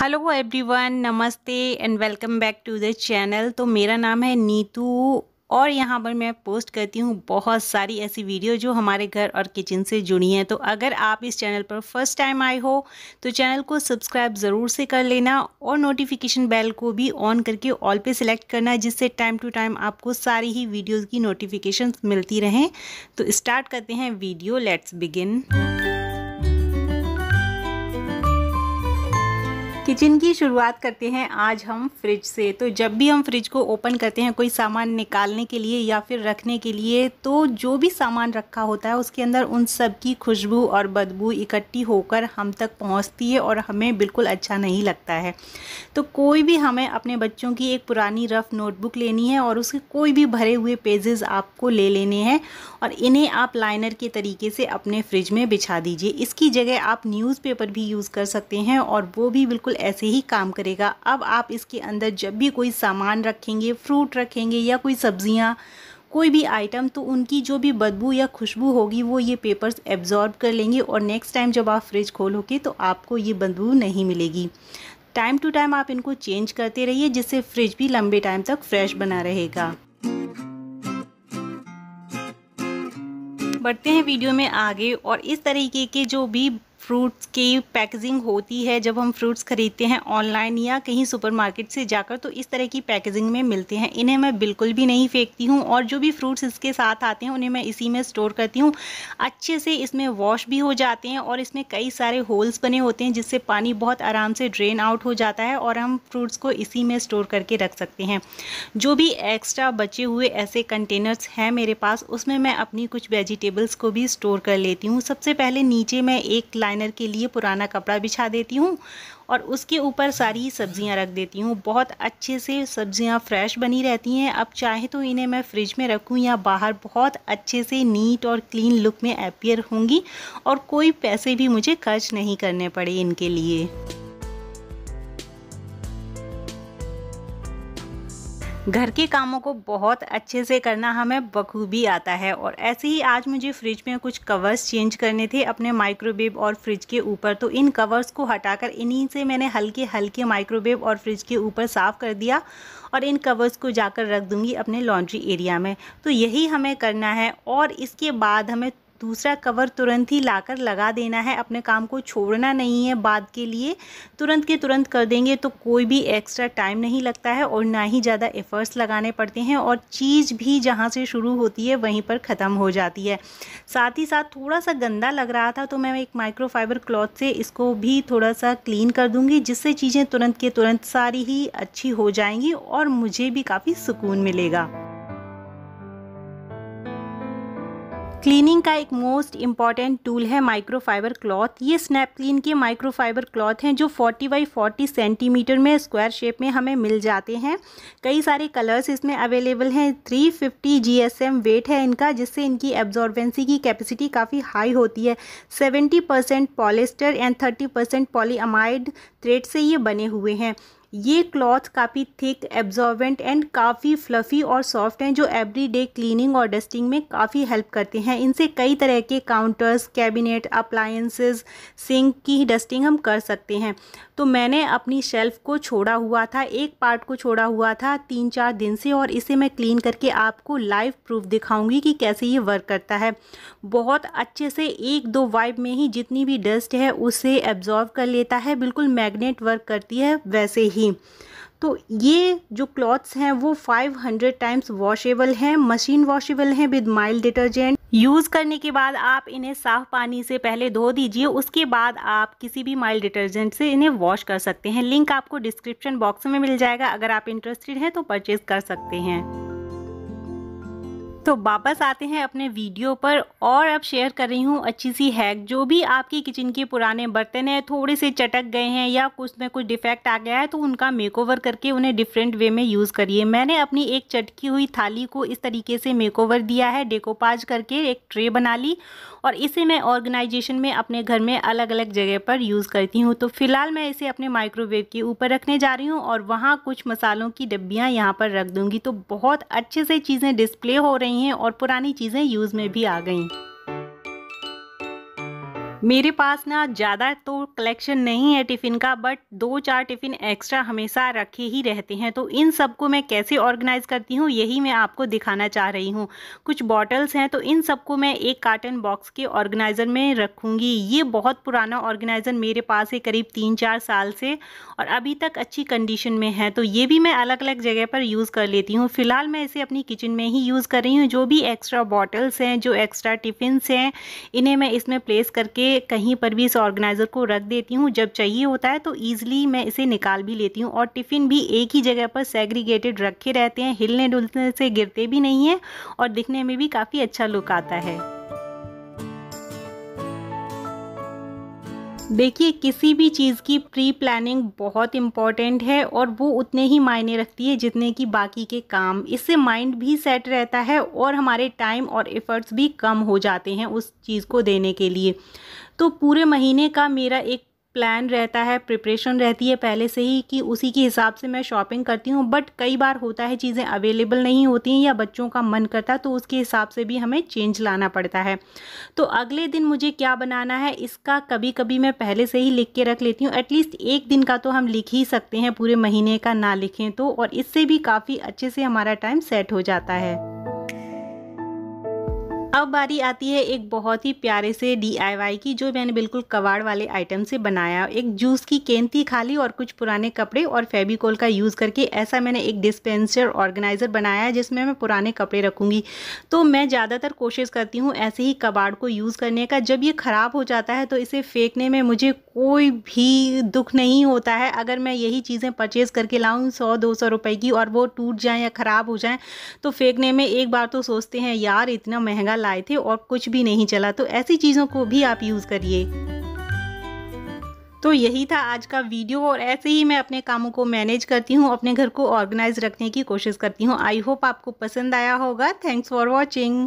hello everyone नमस्ते and welcome back to the channel तो मेरा नाम है नीतू और यहाँ पर मैं पोस्ट करती हूँ बहुत सारी ऐसी वीडियो जो हमारे घर और किचन से जुड़ी हैं तो अगर आप इस चैनल पर फर्स्ट टाइम आए हो तो चैनल को सब्सक्राइब ज़रूर से कर लेना और नोटिफिकेशन बेल को भी ऑन करके ऑल पे सिलेक्ट करना जिससे टाइम टू टाइम आपको सारी ही वीडियोज़ की नोटिफिकेशन मिलती रहें तो स्टार्ट करते हैं वीडियो लेट्स बिगिन किचन की शुरुआत करते हैं आज हम फ्रिज से तो जब भी हम फ्रिज को ओपन करते हैं कोई सामान निकालने के लिए या फिर रखने के लिए तो जो भी सामान रखा होता है उसके अंदर उन सब की खुशबू और बदबू इकट्ठी होकर हम तक पहुंचती है और हमें बिल्कुल अच्छा नहीं लगता है तो कोई भी हमें अपने बच्चों की एक पुरानी रफ़ नोटबुक लेनी है और उसके कोई भी भरे हुए पेजेस आपको ले लेने हैं और इन्हें आप लाइनर के तरीके से अपने फ्रिज में बिछा दीजिए इसकी जगह आप न्यूज़पेपर भी यूज़ कर सकते हैं और वो भी बिल्कुल ऐसे ही काम करेगा अब आप इसके अंदर जब भी कोई सामान रखेंगे फ्रूट रखेंगे या कोई सब्जियां कोई भी आइटम तो उनकी जो भी बदबू या खुशबू होगी वो ये पेपर्स एब्जॉर्ब कर लेंगे और नेक्स्ट टाइम जब आप फ्रिज खोलोगे तो आपको ये बदबू नहीं मिलेगी टाइम टू टाइम आप इनको चेंज करते रहिए जिससे फ्रिज भी लंबे टाइम तक फ्रेश बना रहेगा बढ़ते हैं वीडियो में आगे और इस तरीके के जो भी फ्रूट्स की पैकेजिंग होती है जब हम फ्रूट्स ख़रीदते हैं ऑनलाइन या कहीं सुपरमार्केट से जाकर तो इस तरह की पैकेजिंग में मिलते हैं इन्हें मैं बिल्कुल भी नहीं फेंकती हूँ और जो भी फ्रूट्स इसके साथ आते हैं उन्हें मैं इसी में स्टोर करती हूँ अच्छे से इसमें वॉश भी हो जाते हैं और इसमें कई सारे होल्स बने होते हैं जिससे पानी बहुत आराम से ड्रेन आउट हो जाता है और हम फ्रूट्स को इसी में स्टोर करके रख सकते हैं जो भी एक्स्ट्रा बचे हुए ऐसे कंटेनर्स हैं मेरे पास उसमें मैं अपनी कुछ वेजिटेबल्स को भी स्टोर कर लेती हूँ सबसे पहले नीचे मैं एक लाइन डिज़ाइनर के लिए पुराना कपड़ा बिछा देती हूँ और उसके ऊपर सारी सब्जियाँ रख देती हूँ बहुत अच्छे से सब्जियाँ फ्रेश बनी रहती हैं अब चाहे तो इन्हें मैं फ्रिज में रखूँ या बाहर बहुत अच्छे से नीट और क्लीन लुक में अपियर होंगी और कोई पैसे भी मुझे खर्च नहीं करने पड़े इनके लिए घर के कामों को बहुत अच्छे से करना हमें बखूबी आता है और ऐसे ही आज मुझे फ्रिज में कुछ कवर्स चेंज करने थे अपने माइक्रोवेव और फ्रिज के ऊपर तो इन कवर्स को हटाकर इन्हीं से मैंने हल्के हल्के माइक्रोवेव और फ्रिज के ऊपर साफ़ कर दिया और इन कवर्स को जाकर रख दूंगी अपने लॉन्ड्री एरिया में तो यही हमें करना है और इसके बाद हमें दूसरा कवर तुरंत ही लाकर लगा देना है अपने काम को छोड़ना नहीं है बाद के लिए तुरंत के तुरंत कर देंगे तो कोई भी एक्स्ट्रा टाइम नहीं लगता है और ना ही ज़्यादा एफ़र्ट्स लगाने पड़ते हैं और चीज़ भी जहाँ से शुरू होती है वहीं पर ख़त्म हो जाती है साथ ही साथ थोड़ा सा गंदा लग रहा था तो मैं एक माइक्रोफाइबर क्लॉथ से इसको भी थोड़ा सा क्लीन कर दूँगी जिससे चीज़ें तुरंत के तुरंत सारी ही अच्छी हो जाएंगी और मुझे भी काफ़ी सुकून मिलेगा क्लीनिंग का एक मोस्ट इम्पॉर्टेंट टूल है माइक्रोफाइबर क्लॉथ ये स्नैप क्लीन के माइक्रोफाइबर क्लॉथ हैं जो 40 बाई 40 सेंटीमीटर में स्क्वायर शेप में हमें मिल जाते हैं कई सारे कलर्स इसमें अवेलेबल हैं 350 जीएसएम वेट है इनका जिससे इनकी एब्जॉर्बेंसी की कैपेसिटी काफ़ी हाई होती है 70 percent polyester and 30 percent polyamide thread से ये बने हुए हैं ये क्लॉथ काफ़ी थिक एब्जॉर्बेंट एंड काफ़ी फ्लफ़ी और सॉफ्ट हैं जो एवरीडे क्लीनिंग और डस्टिंग में काफ़ी हेल्प करते हैं इनसे कई तरह के काउंटर्स कैबिनेट अप्लायंसेस सिंक की डस्टिंग हम कर सकते हैं तो मैंने अपनी शेल्फ़ को छोड़ा हुआ था एक पार्ट को छोड़ा हुआ था तीन चार दिन से और इसे मैं क्लीन करके आपको लाइव प्रूफ दिखाऊँगी कि कैसे ये वर्क करता है बहुत अच्छे से एक दो वाइब में ही जितनी भी डस्ट है उसे एब्जॉर्व कर लेता है बिल्कुल मैगनेट वर्क करती है वैसे ही ही तो ये जो क्लॉथ्स हैं वो 500 टाइम्स वॉशेबल हैं मशीन वॉशेबल हैं विद माइल्ड डिटर्जेंट यूज़ करने के बाद आप इन्हें साफ़ पानी से पहले धो दीजिए उसके बाद आप किसी भी माइल्ड डिटर्जेंट से इन्हें वॉश कर सकते हैं लिंक आपको डिस्क्रिप्शन बॉक्स में मिल जाएगा अगर आप इंटरेस्टेड हैं तो परचेज़ कर सकते हैं तो वापस आते हैं अपने वीडियो पर और अब शेयर कर रही हूँ अच्छी सी हैक जो भी आपकी किचन के पुराने बर्तन हैं थोड़े से चटक गए हैं या कुछ में कुछ डिफेक्ट आ गया है तो उनका मेकओवर करके उन्हें डिफरेंट वे में यूज़ करिए मैंने अपनी एक चटकी हुई थाली को इस तरीके से मेकओवर दिया है डेकोपाज करके एक ट्रे बना ली और इसे मैं ऑर्गेनाइजेशन में अपने घर में अलग अलग जगह पर यूज़ करती हूँ तो फ़िलहाल मैं इसे अपने माइक्रोवेव के ऊपर रखने जा रही हूँ और वहाँ कुछ मसालों की डब्बियाँ यहाँ पर रख दूँगी तो बहुत अच्छे से चीज़ें डिस्प्ले हो रही गई हैं और पुरानी चीज़ें यूज़ में भी आ गई मेरे पास ना ज़्यादा तो कलेक्शन नहीं है टिफ़िन का बट दो चार टिफ़िन एक्स्ट्रा हमेशा रखे ही रहते हैं तो इन सबको मैं कैसे ऑर्गेनाइज़ करती हूँ यही मैं आपको दिखाना चाह रही हूँ कुछ बॉटल्स हैं तो इन सबको मैं एक कार्टन बॉक्स के ऑर्गेनाइज़र में रखूँगी ये बहुत पुराना ऑर्गेनाइज़र मेरे पास है करीब तीन चार साल से और अभी तक अच्छी कंडीशन में है तो ये भी मैं अलग अलग जगह पर यूज़ कर लेती हूँ फ़िलहाल मैं इसे अपनी किचन में ही यूज़ कर रही हूँ जो भी एक्स्ट्रा बॉटल्स हैं जो एक्स्ट्रा टिफ़िन हैं इन्हें मैं इसमें प्लेस करके कहीं पर भी इस ऑर्गेनाइज़र को रख देती हूँ जब चाहिए होता है तो ईज़िली मैं इसे निकाल भी लेती हूँ और टिफ़िन भी एक ही जगह पर सेग्रीगेटेड रखे रहते हैं हिलने डुलने से गिरते भी नहीं हैं और दिखने में भी काफ़ी अच्छा लुक आता है देखिए किसी भी चीज़ की प्री प्लानिंग बहुत इम्पॉर्टेंट है और वो उतने ही मायने रखती है जितने कि बाकी के काम इससे माइंड भी सेट रहता है और हमारे टाइम और एफ़र्ट्स भी कम हो जाते हैं उस चीज़ को देने के लिए तो पूरे महीने का मेरा एक प्लान रहता है प्रिपरेशन रहती है पहले से ही कि उसी के हिसाब से मैं शॉपिंग करती हूँ बट कई बार होता है चीज़ें अवेलेबल नहीं होती हैं या बच्चों का मन करता है तो उसके हिसाब से भी हमें चेंज लाना पड़ता है तो अगले दिन मुझे क्या बनाना है इसका कभी कभी मैं पहले से ही लिख के रख लेती हूँ एटलीस्ट एक दिन का तो हम लिख ही सकते हैं पूरे महीने का ना लिखें तो और इससे भी काफ़ी अच्छे से हमारा टाइम सेट हो जाता है अब बारी आती है एक बहुत ही प्यारे से डी की जो मैंने बिल्कुल कबाड़ वाले आइटम से बनाया एक जूस की केन थी खाली और कुछ पुराने कपड़े और फेबिकोल का यूज़ करके ऐसा मैंने एक डिस्पेंसर ऑर्गेनाइज़र बनाया है जिसमें मैं पुराने कपड़े रखूँगी तो मैं ज़्यादातर कोशिश करती हूँ ऐसे ही कबाड़ को यूज़ करने का जब ये ख़राब हो जाता है तो इसे फेंकने में मुझे कोई भी दुख नहीं होता है अगर मैं यही चीज़ें परचेज़ करके लाऊँ सौ दो सौ रुपये की और वो टूट जाएँ या ख़राब हो जाएँ तो फेंकने में एक बार तो सोचते हैं यार इतना महंगा लाए थे और कुछ भी नहीं चला तो ऐसी चीज़ों को भी आप यूज़ करिए तो यही था आज का वीडियो और ऐसे ही मैं अपने कामों को मैनेज करती हूँ अपने घर को ऑर्गेनाइज रखने की कोशिश करती हूँ आई होप आपको पसंद आया होगा थैंक्स फॉर वॉचिंग